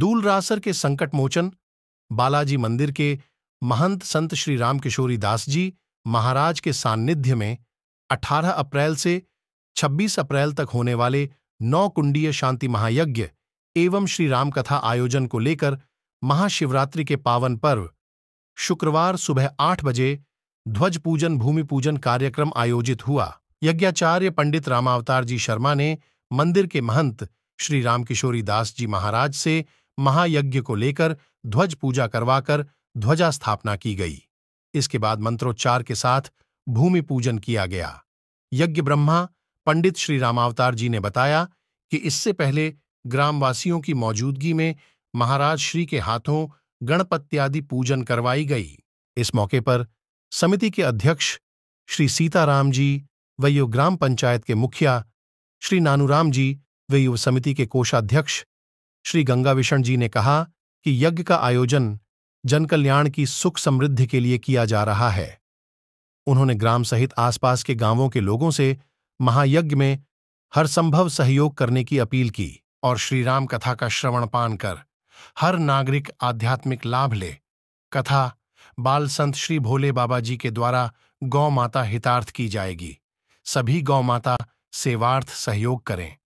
दूलरासर के संकट मोचन बालाजी मंदिर के महंत संत श्री रामकिशोरी दास जी महाराज के सान्निध्य में 18 अप्रैल से 26 अप्रैल तक होने वाले नौ कुंडीय शांति महायज्ञ एवं श्री राम कथा आयोजन को लेकर महाशिवरात्रि के पावन पर्व शुक्रवार सुबह आठ बजे ध्वज पूजन भूमि पूजन कार्यक्रम आयोजित हुआ यज्ञाचार्य पंडित रामावतार जी शर्मा ने मंदिर के महंत श्री रामकिशोरी दास जी महाराज से महायज्ञ को लेकर ध्वज पूजा करवाकर ध्वजा स्थापना की गई इसके बाद मंत्रोच्चार के साथ भूमि पूजन किया गया यज्ञ ब्रह्मा पंडित श्री रामावतार जी ने बताया कि इससे पहले ग्रामवासियों की मौजूदगी में महाराज श्री के हाथों गणपत्यादि पूजन करवाई गई इस मौके पर समिति के अध्यक्ष श्री सीताराम जी व ग्राम पंचायत के मुखिया श्री नानूराम जी व युव समिति के कोषाध्यक्ष श्री गंगाविषण जी ने कहा कि यज्ञ का आयोजन जनकल्याण की सुख समृद्धि के लिए किया जा रहा है उन्होंने ग्राम सहित आसपास के गांवों के लोगों से महायज्ञ में हर संभव सहयोग करने की अपील की और श्रीराम कथा का श्रवण पान कर हर नागरिक आध्यात्मिक लाभ ले कथा बाल संत श्री भोले बाबा जी के द्वारा गौ माता हितार्थ की जाएगी सभी गौ माता सेवार्थ सहयोग करें